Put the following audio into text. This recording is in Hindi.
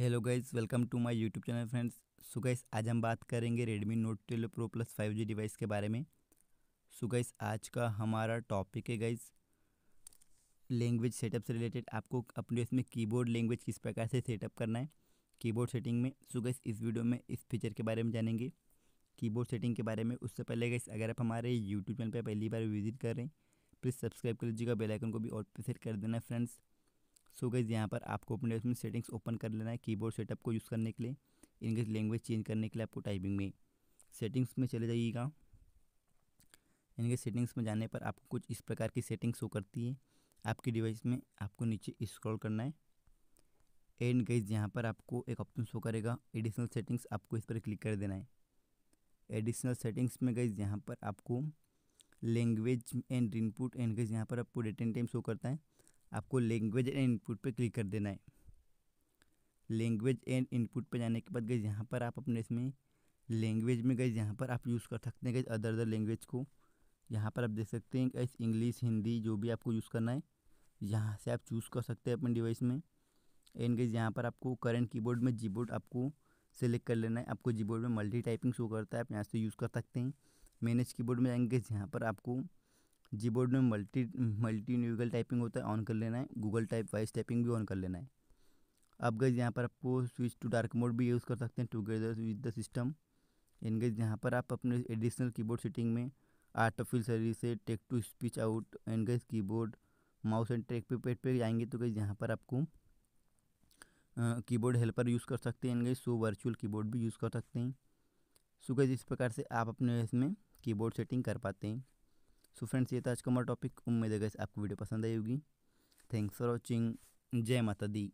hello guys welcome to my YouTube channel friends so guys आज हम बात करेंगे Redmi Note twelve Pro Plus five G device के बारे में सो so गाइस आज का हमारा टॉपिक है गाइस लैंग्वेज सेटअप से रिलेटेड आपको अपने इसमें कीबोर्ड लैंग्वेज किस प्रकार से सेटअप करना है कीबोर्ड सेटिंग में सो so गाइस इस वीडियो में इस फीचर के बारे में जानेंगे कीबोर्ड सेटिंग के बारे में उससे पहले गाइस अगर आप हमारे यूट्यूब चैनल पर पहली बार विजिट कर रहे हैं प्लीज़ सब्सक्राइब कर लीजिएगा बेलाइकन को भी और पे सेट कर देना फ्रेंड्स सो so गैज़ यहाँ पर आपको अपने उसमें सेटिंग्स ओपन कर लेना है कीबोर्ड सेटअप को यूज़ करने के लिए इंग्लिश लैंग्वेज चेंज करने के लिए आपको टाइपिंग में सेटिंग्स में चले जाइएगा इनके सेटिंग्स में जाने पर आपको कुछ इस प्रकार की सेटिंग्स शो करती है आपकी डिवाइस में आपको नीचे स्क्रॉल करना है एंड गई यहाँ पर आपको एक ऑप्शन शो करेगा एडिशनल सेटिंग्स आपको इस पर क्लिक कर देना है एडिशनल सेटिंग्स में गई यहाँ पर आपको लैंग्वेज एंड इनपुट एंड गई यहाँ पर आपको डेट एंड टाइम शो करता है आपको लैंग्वेज एंड इनपुट पे क्लिक कर देना है लैंग्वेज एंड इनपुट पे जाने के बाद गई यहाँ पर आप अपने इसमें लैंग्वेज में गई यहाँ पर आप यूज़ कर सकते हैं गई अदर अदर लैंग्वेज को यहाँ पर आप देख सकते हैं कैसे इंग्लिश हिंदी जो भी आपको यूज़ करना है यहाँ से आप चूज़ कर सकते हैं अपने डिवाइस में एंड गई यहाँ पर आपको करंट की में जी आपको सेलेक्ट कर लेना है आपको जी में मल्टी टाइपिंग शो करता है आप यहाँ से यूज़ कर सकते हैं मैनेज की में जाएंगे यहाँ पर आपको जीबोर्ड में मल्टी मल्टी न्यूगल टाइपिंग होता है ऑन कर लेना है गूगल टाइप वाइस टाइपिंग भी ऑन कर लेना है अब गज यहाँ पर आपको स्विच टू डार्क मोड भी यूज़ कर सकते हैं together with the system in guys यहाँ पर आप अपने एडिशनल कीबोर्ड सेटिंग में आर्ट ऑफ सर्विस से text to speech out and की कीबोर्ड माउस एंड ट्रैक पे पेड पे जाएंगे तो गई यहाँ पर आपको कीबोर्ड हेल्पर यूज़ कर सकते हैं and guys so virtual keyboard भी यूज़ कर सकते हैं सो गई इस प्रकार से आप अपने इसमें कीबोर्ड सेटिंग कर पाते हैं सो फ्रेंड्स ये था आज का हमारा टॉपिक उम्मीद है गैस आपको वीडियो पसंद आई होगी थैंक्स फॉर वॉचिंग जय माता दी